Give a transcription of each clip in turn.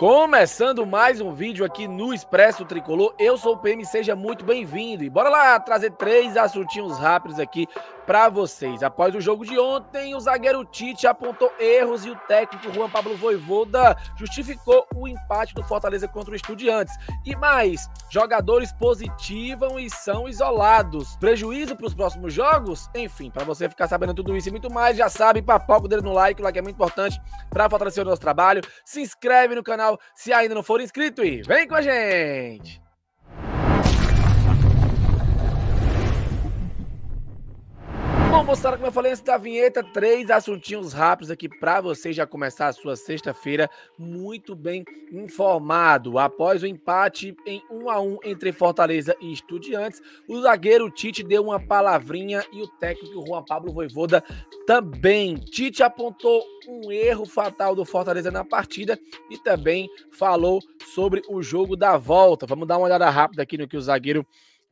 Começando mais um vídeo aqui no Expresso Tricolor, eu sou o PM, seja muito bem-vindo. E bora lá trazer três assuntinhos rápidos aqui para vocês. Após o jogo de ontem, o zagueiro Tite apontou erros e o técnico Juan Pablo Voivoda justificou o empate do Fortaleza contra o Estudiantes. E mais, jogadores positivam e são isolados. Prejuízo para os próximos jogos? Enfim, para você ficar sabendo tudo isso e muito mais, já sabe, papoca o dedo no like, o like é muito importante para fortalecer o nosso trabalho. Se inscreve no canal se ainda não for inscrito e vem com a gente! Bom, moçada, como eu falei antes da vinheta, três assuntinhos rápidos aqui para você já começar a sua sexta-feira muito bem informado. Após o empate em 1 a 1 entre Fortaleza e Estudiantes, o zagueiro Tite deu uma palavrinha e o técnico Juan Pablo Voivoda também. Tite apontou um erro fatal do Fortaleza na partida e também falou sobre o jogo da volta. Vamos dar uma olhada rápida aqui no que o zagueiro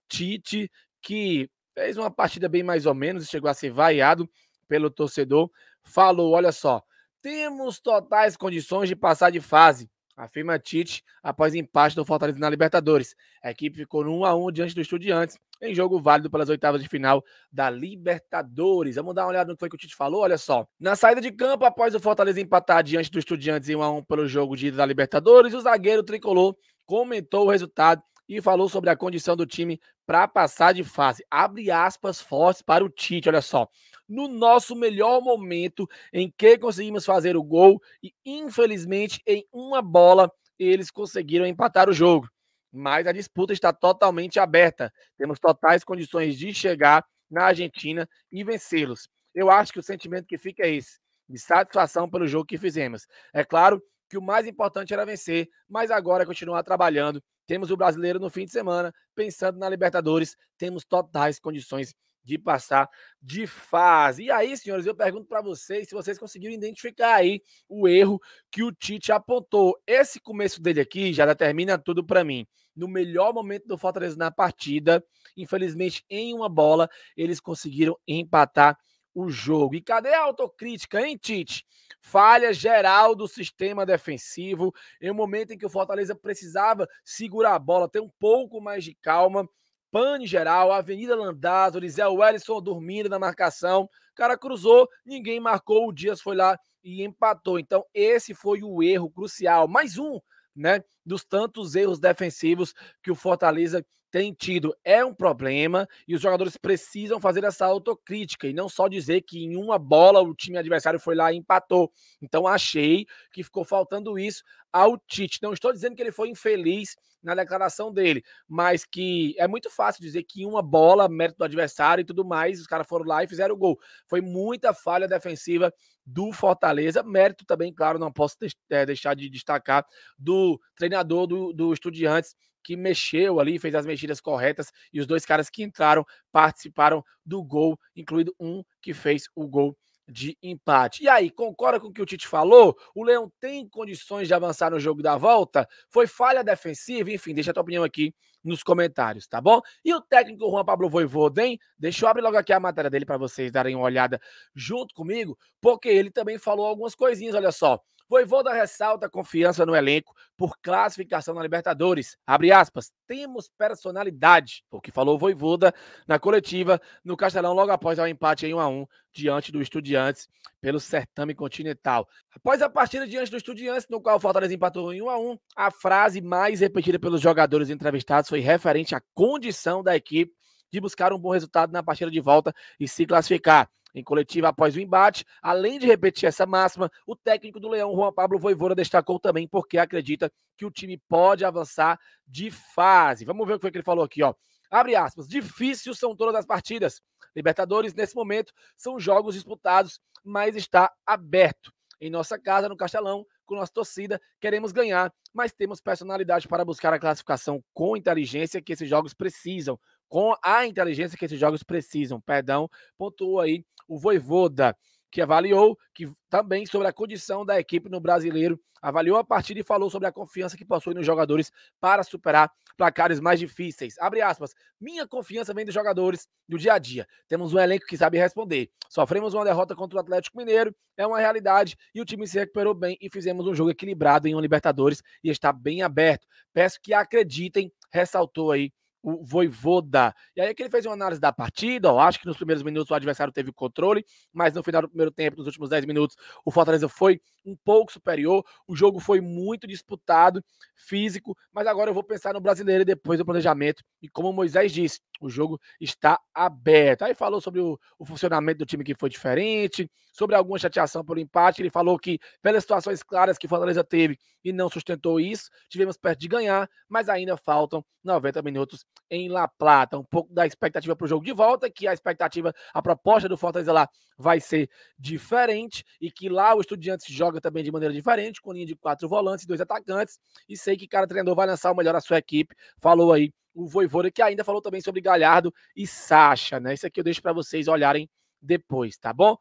Tite que fez uma partida bem mais ou menos e chegou a ser vaiado pelo torcedor. Falou: olha só, temos totais condições de passar de fase, afirma Tite após empate do Fortaleza na Libertadores. A equipe ficou no 1x1 diante do Estudiantes, em jogo válido pelas oitavas de final da Libertadores. Vamos dar uma olhada no que foi que o Tite falou, olha só. Na saída de campo, após o Fortaleza empatar diante do Estudiantes em 1x1 pelo jogo de ida da Libertadores, o zagueiro tricolor comentou o resultado e falou sobre a condição do time para passar de fase. Abre aspas fortes para o Tite, olha só. No nosso melhor momento em que conseguimos fazer o gol e infelizmente em uma bola eles conseguiram empatar o jogo. Mas a disputa está totalmente aberta. Temos totais condições de chegar na Argentina e vencê-los. Eu acho que o sentimento que fica é esse, de satisfação pelo jogo que fizemos. É claro que o mais importante era vencer, mas agora é continuar trabalhando temos o brasileiro no fim de semana, pensando na Libertadores, temos totais condições de passar de fase. E aí, senhores, eu pergunto para vocês se vocês conseguiram identificar aí o erro que o Tite apontou. Esse começo dele aqui já determina tudo para mim. No melhor momento do Fortaleza na partida, infelizmente em uma bola, eles conseguiram empatar o jogo. E cadê a autocrítica, hein, Tite? Falha geral do sistema defensivo, em um momento em que o Fortaleza precisava segurar a bola, ter um pouco mais de calma. Pane geral, Avenida Landázuri, Zé Wellison dormindo na marcação. O cara cruzou, ninguém marcou, o Dias foi lá e empatou. Então, esse foi o erro crucial. Mais um, né, dos tantos erros defensivos que o Fortaleza tem tido é um problema e os jogadores precisam fazer essa autocrítica e não só dizer que em uma bola o time adversário foi lá e empatou. Então achei que ficou faltando isso ao Tite. Não estou dizendo que ele foi infeliz na declaração dele, mas que é muito fácil dizer que em uma bola, mérito do adversário e tudo mais, os caras foram lá e fizeram o gol. Foi muita falha defensiva do Fortaleza, mérito também, claro, não posso eh, deixar de destacar, do treinador do, do Estudiantes, que mexeu ali, fez as mexidas corretas e os dois caras que entraram participaram do gol, incluindo um que fez o gol de empate. E aí, concorda com o que o Tite falou? O Leão tem condições de avançar no jogo da volta? Foi falha defensiva? Enfim, deixa a tua opinião aqui nos comentários, tá bom? E o técnico Juan Pablo Voivoda, hein? Deixa eu abrir logo aqui a matéria dele para vocês darem uma olhada junto comigo, porque ele também falou algumas coisinhas, olha só. Voivoda ressalta confiança no elenco por classificação na Libertadores. Abre aspas. Temos personalidade, o que falou Voivoda na coletiva no Castelão logo após o empate em 1 a 1 diante do Estudiantes pelo certame continental. Após a partida diante do Estudiantes, no qual o Fortaleza empatou em 1 a 1, a frase mais repetida pelos jogadores entrevistados foi referente à condição da equipe de buscar um bom resultado na partida de volta e se classificar. Em coletiva após o embate, além de repetir essa máxima, o técnico do Leão, Juan Pablo Voivoda, destacou também porque acredita que o time pode avançar de fase. Vamos ver o que, que ele falou aqui, ó. Abre aspas. Difícil são todas as partidas. Libertadores, nesse momento, são jogos disputados, mas está aberto. Em nossa casa, no Castelão, com nossa torcida, queremos ganhar, mas temos personalidade para buscar a classificação com inteligência que esses jogos precisam com a inteligência que esses jogos precisam. Perdão, pontuou aí o Voivoda, que avaliou que também sobre a condição da equipe no brasileiro, avaliou a partida e falou sobre a confiança que possui nos jogadores para superar placares mais difíceis. Abre aspas. Minha confiança vem dos jogadores do dia a dia. Temos um elenco que sabe responder. Sofremos uma derrota contra o Atlético Mineiro, é uma realidade e o time se recuperou bem e fizemos um jogo equilibrado em um Libertadores e está bem aberto. Peço que acreditem, ressaltou aí o Voivoda. E aí é que ele fez uma análise da partida, eu acho que nos primeiros minutos o adversário teve controle, mas no final do primeiro tempo, nos últimos 10 minutos, o Fortaleza foi um pouco superior, o jogo foi muito disputado, físico, mas agora eu vou pensar no brasileiro depois do planejamento, e como o Moisés disse, o jogo está aberto. Aí falou sobre o, o funcionamento do time que foi diferente, sobre alguma chateação pelo empate. Ele falou que, pelas situações claras que o Fortaleza teve e não sustentou isso, tivemos perto de ganhar, mas ainda faltam 90 minutos em La Plata. Um pouco da expectativa para o jogo de volta, que a expectativa, a proposta do Fortaleza lá vai ser diferente e que lá o Estudiantes joga também de maneira diferente, com linha de quatro volantes, e dois atacantes. E sei que cada treinador vai lançar o melhor à sua equipe. Falou aí o Voivoda, que ainda falou também sobre Galhardo e Sacha, né? Isso aqui eu deixo para vocês olharem depois, tá bom?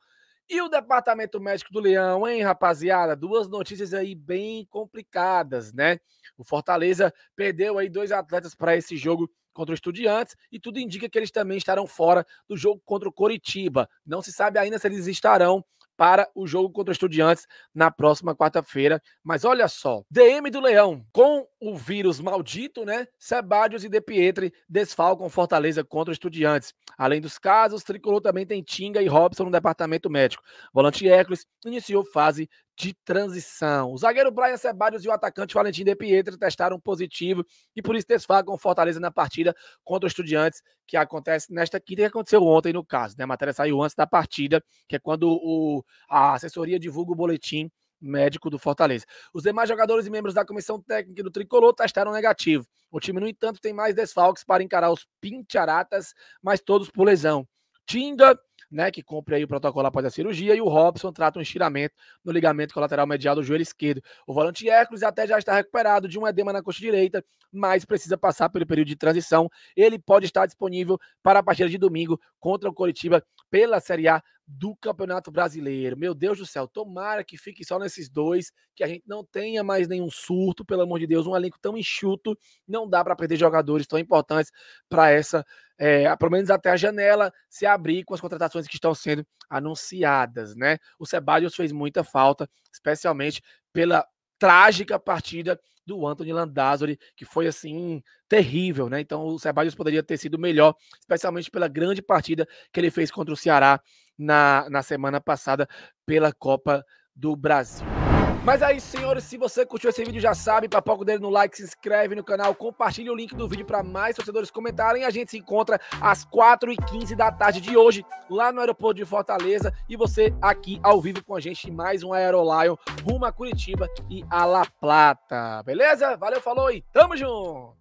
E o departamento médico do Leão, hein, rapaziada? Duas notícias aí bem complicadas, né? O Fortaleza perdeu aí dois atletas para esse jogo contra o Estudiantes e tudo indica que eles também estarão fora do jogo contra o Coritiba. Não se sabe ainda se eles estarão para o jogo contra o Estudiantes na próxima quarta-feira. Mas olha só, DM do Leão com o vírus maldito, né? Sebadios e De Pietri desfalcam Fortaleza contra o Estudiantes. Além dos casos, Tricolor também tem Tinga e Robson no departamento médico. Volante Hércules iniciou fase de transição. O zagueiro Brian Ceballos e o atacante Valentim De Pietro testaram positivo e por isso desfagam Fortaleza na partida contra os Estudiantes, que acontece nesta quinta que aconteceu ontem, no caso. Né? A matéria saiu antes da partida, que é quando o, a assessoria divulga o boletim médico do Fortaleza. Os demais jogadores e membros da comissão técnica do Tricolor testaram negativo. O time, no entanto, tem mais desfalques para encarar os Pincharatas, mas todos por lesão. Tinga, né, que cumpre aí o protocolo após a cirurgia, e o Robson trata um estiramento no ligamento colateral medial do joelho esquerdo. O volante Hércules até já está recuperado de um edema na coxa direita, mas precisa passar pelo período de transição. Ele pode estar disponível para a partida de domingo contra o Coritiba pela Série A do Campeonato Brasileiro. Meu Deus do céu, tomara que fique só nesses dois, que a gente não tenha mais nenhum surto, pelo amor de Deus, um elenco tão enxuto, não dá para perder jogadores tão importantes para essa é, pelo menos até a janela se abrir com as contratações que estão sendo anunciadas, né? O Sebadios fez muita falta, especialmente pela trágica partida do Anthony Landazzoli, que foi assim terrível, né? Então o Sebadios poderia ter sido melhor, especialmente pela grande partida que ele fez contra o Ceará na, na semana passada pela Copa do Brasil. Mas aí, senhores, se você curtiu esse vídeo, já sabe, pouco dele no like, se inscreve no canal, compartilha o link do vídeo para mais torcedores comentarem. A gente se encontra às 4h15 da tarde de hoje, lá no aeroporto de Fortaleza, e você aqui ao vivo com a gente, mais um Aerolion rumo a Curitiba e a La Plata. Beleza? Valeu, falou e tamo junto!